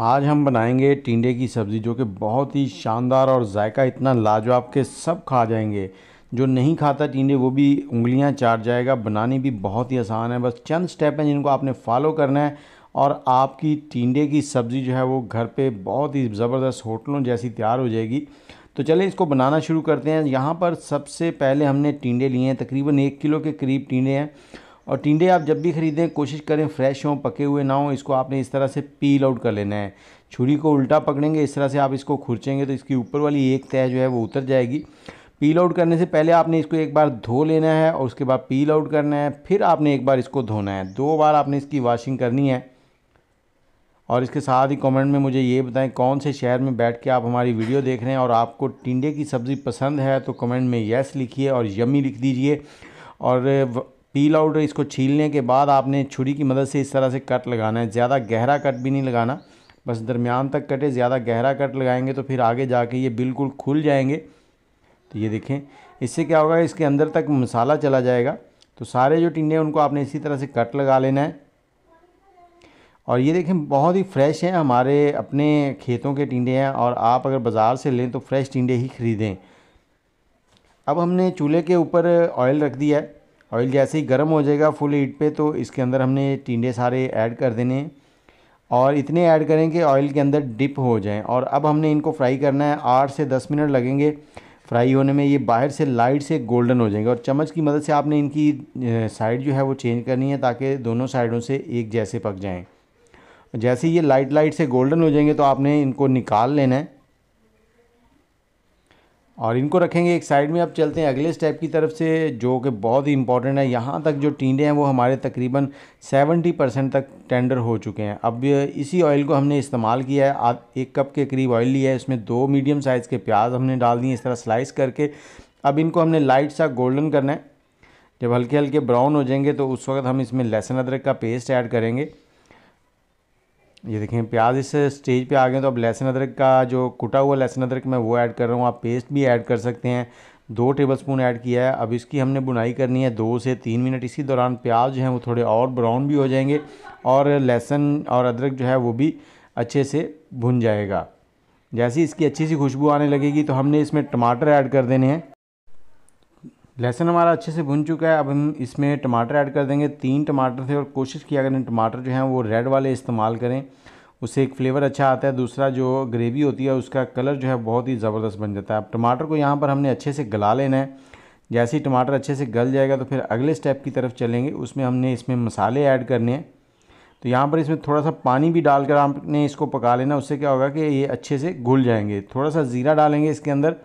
आज हम बनाएंगे टिंडे की सब्ज़ी जो कि बहुत ही शानदार और जायका इतना लाजवाब के सब खा जाएंगे जो नहीं खाता टिंडे वो भी उंगलियां चाट जाएगा बनानी भी बहुत ही आसान है बस चंद स्टेप हैं जिनको आपने फॉलो करना है और आपकी टिंडे की सब्ज़ी जो है वो घर पे बहुत ही ज़बरदस्त होटलों जैसी तैयार हो जाएगी तो चलें इसको बनाना शुरू करते हैं यहाँ पर सबसे पहले हमने टिंडे लिए हैं तकरीबन एक किलो के करीब टिंडे हैं और टिंडे आप जब भी ख़रीदें कोशिश करें फ्रेश हों पके हुए ना हो इसको आपने इस तरह से पील आउट कर लेना है छुरी को उल्टा पकड़ेंगे इस तरह से आप इसको खुरचेंगे तो इसकी ऊपर वाली एक तय जो है वो उतर जाएगी पील आउट करने से पहले आपने इसको एक बार धो लेना है और उसके बाद पील आउट करना है फिर आपने एक बार इसको धोना है दो बार आपने इसकी वॉशिंग करनी है और इसके साथ ही कमेंट में मुझे ये बताएं कौन से शहर में बैठ के आप हमारी वीडियो देख रहे हैं और आपको टिंडे की सब्ज़ी पसंद है तो कमेंट में यस लिखिए और यमी लिख दीजिए और पील आउट इसको छीलने के बाद आपने छुरी की मदद से इस तरह से कट लगाना है ज़्यादा गहरा कट भी नहीं लगाना बस दरमियान तक कटे ज़्यादा गहरा कट लगाएंगे तो फिर आगे जाके ये बिल्कुल खुल जाएंगे तो ये देखें इससे क्या होगा इसके अंदर तक मसाला चला जाएगा तो सारे जो टिंडे उनको आपने इसी तरह से कट लगा लेना है और ये देखें बहुत ही फ्रेश हैं हमारे अपने खेतों के टिंडे हैं और आप अगर बाज़ार से लें तो फ्रेश टिंडे ही ख़रीदें अब हमने चूल्हे के ऊपर ऑयल रख दिया है ऑयल जैसे ही गर्म हो जाएगा फुल हीट पे तो इसके अंदर हमने टिंडे सारे ऐड कर देने और इतने ऐड करें कि ऑयल के अंदर डिप हो जाए और अब हमने इनको फ्राई करना है आठ से दस मिनट लगेंगे फ्राई होने में ये बाहर से लाइट से गोल्डन हो जाएंगे और चम्मच की मदद से आपने इनकी साइड जो है वो चेंज करनी है ताकि दोनों साइडों से एक जैसे पक जाएँ जैसे ये लाइट लाइट से गोल्डन हो जाएंगे तो आपने इनको निकाल लेना है और इनको रखेंगे एक साइड में अब चलते हैं अगले स्टेप की तरफ से जो कि बहुत ही इंपॉर्टेंट है यहाँ तक जो टीडे हैं वो हमारे तकरीबन 70 परसेंट तक टेंडर हो चुके हैं अब इसी ऑयल को हमने इस्तेमाल किया है एक कप के करीब ऑयल लिया है इसमें दो मीडियम साइज़ के प्याज हमने डाल दिए इस तरह स्लाइस करके अब इनको हमने लाइट सा गोल्डन करना है जब हल्के हल्के ब्राउन हो जाएंगे तो उस वक्त हम इसमें लहसुन अदरक का पेस्ट ऐड करेंगे ये देखें प्याज इस स्टेज पे आ गए तो अब लहसुन अदरक का जो कुटा हुआ लहसुन अदरक मैं वो ऐड कर रहा हूँ आप पेस्ट भी ऐड कर सकते हैं दो टेबल स्पून ऐड किया है अब इसकी हमने बुनाई करनी है दो से तीन मिनट इसी दौरान प्याज जो है वो थोड़े और ब्राउन भी हो जाएंगे और लहसुन और अदरक जो है वो भी अच्छे से भुन जाएगा जैसे इसकी अच्छी सी खुशबू आने लगेगी तो हमने इसमें टमाटर ऐड कर देने हैं लहसुन हमारा अच्छे से भुन चुका है अब हम इसमें टमाटर ऐड कर देंगे तीन टमाटर थे और कोशिश किया करें टमाटर जो हैं वो रेड वाले इस्तेमाल करें उससे एक फ्लेवर अच्छा आता है दूसरा जो ग्रेवी होती है उसका कलर जो है बहुत ही ज़बरदस्त बन जाता है अब टमाटर को यहाँ पर हमने अच्छे से गला लेना है जैसे ही टमाटर अच्छे से गल जाएगा तो फिर अगले स्टेप की तरफ चलेंगे उसमें हमने इसमें मसाले ऐड करने हैं तो यहाँ पर इसमें थोड़ा सा पानी भी डालकर आपने इसको पका लेना उससे क्या होगा कि ये अच्छे से घुल जाएंगे थोड़ा सा ज़ीरा डालेंगे इसके अंदर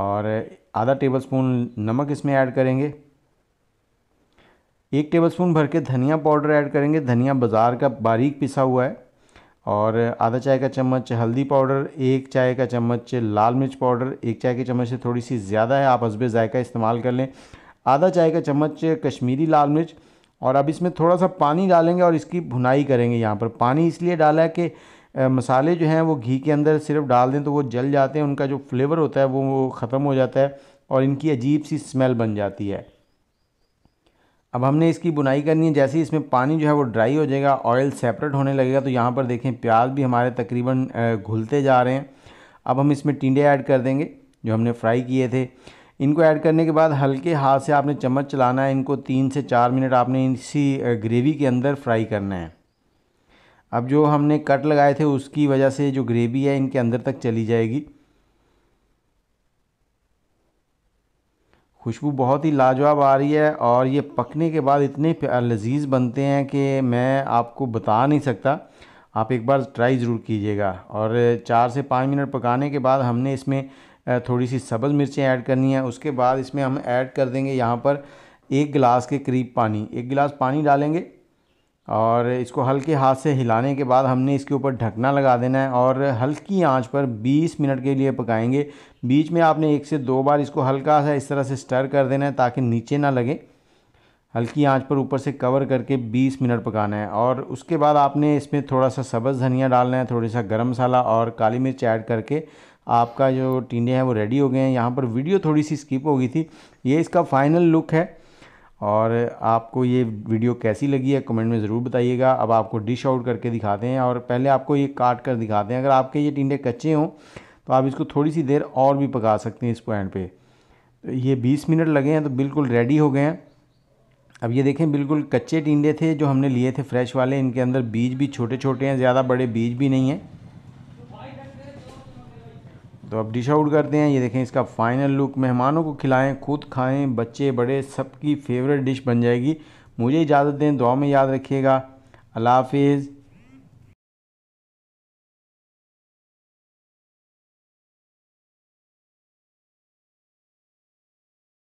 और आधा टेबलस्पून नमक इसमें ऐड करेंगे एक टेबलस्पून भर के धनिया पाउडर ऐड करेंगे धनिया बाज़ार का बारीक पिसा हुआ है और आधा चाय का चम्मच हल्दी पाउडर एक चाय का चम्मच लाल मिर्च पाउडर एक चाय के चम्मच से थोड़ी सी ज़्यादा है आप हसबे ज़ायका इस्तेमाल कर लें आधा चाय का चम्मच कश्मीरी लाल मिर्च और अब इसमें थोड़ा सा पानी डालेंगे और इसकी भुनाई करेंगे यहाँ पर पानी इसलिए डाला है कि मसाले जो हैं वो घी के अंदर सिर्फ डाल दें तो वो जल जाते हैं उनका जो फ्लेवर होता है वो, वो ख़त्म हो जाता है और इनकी अजीब सी स्मेल बन जाती है अब हमने इसकी बुनाई करनी है जैसे ही इसमें पानी जो है वो ड्राई हो जाएगा ऑयल सेपरेट होने लगेगा तो यहाँ पर देखें प्याज भी हमारे तकरीबन घुलते जा रहे हैं अब हम इसमें टिंडे ऐड कर देंगे जो हमने फ्राई किए थे इनको ऐड करने के बाद हल्के हाथ से आपने चम्मच चलाना है इनको तीन से चार मिनट आपने इसी ग्रेवी के अंदर फ्राई करना है अब जो हमने कट लगाए थे उसकी वजह से जो ग्रेवी है इनके अंदर तक चली जाएगी खुशबू बहुत ही लाजवाब आ रही है और ये पकने के बाद इतने लजीज बनते हैं कि मैं आपको बता नहीं सकता आप एक बार ट्राई ज़रूर कीजिएगा और चार से पाँच मिनट पकाने के बाद हमने इसमें थोड़ी सी सब्ज़ मिर्चें ऐड करनी है उसके बाद इसमें हम ऐड कर देंगे यहाँ पर एक गिलास के करीब पानी एक गिलास पानी डालेंगे और इसको हल्के हाथ से हिलाने के बाद हमने इसके ऊपर ढकना लगा देना है और हल्की आंच पर 20 मिनट के लिए पकाएंगे बीच में आपने एक से दो बार इसको हल्का सा इस तरह से स्टर कर देना है ताकि नीचे ना लगे हल्की आंच पर ऊपर से कवर करके 20 मिनट पकाना है और उसके बाद आपने इसमें थोड़ा सा सब्ज़ धनिया डालना है थोड़ा सा गर्म मसाला और काली मिर्च ऐड करके आपका जो टीडे हैं वो रेडी हो गए हैं यहाँ पर वीडियो थोड़ी सी स्किप हो गई थी ये इसका फाइनल लुक है और आपको ये वीडियो कैसी लगी है कमेंट में ज़रूर बताइएगा अब आपको डिश आउट करके दिखाते हैं और पहले आपको ये काट कर दिखाते हैं अगर आपके ये टिंडे कच्चे हों तो आप इसको थोड़ी सी देर और भी पका सकते हैं इस पॉइंट पे तो ये 20 मिनट लगे हैं तो बिल्कुल रेडी हो गए हैं अब ये देखें बिल्कुल कच्चे टिंडे थे जो हमने लिए थे फ्रेश वाले इनके अंदर बीज भी छोटे छोटे हैं ज़्यादा बड़े बीज भी नहीं हैं तो अब डिश आउट करते हैं ये देखें इसका फाइनल लुक मेहमानों को खिलाएं खुद खाएं बच्चे बड़े सबकी फेवरेट डिश बन जाएगी मुझे इजाज़त दें दुआ में याद रखिएगा अल्लाह हाफिज़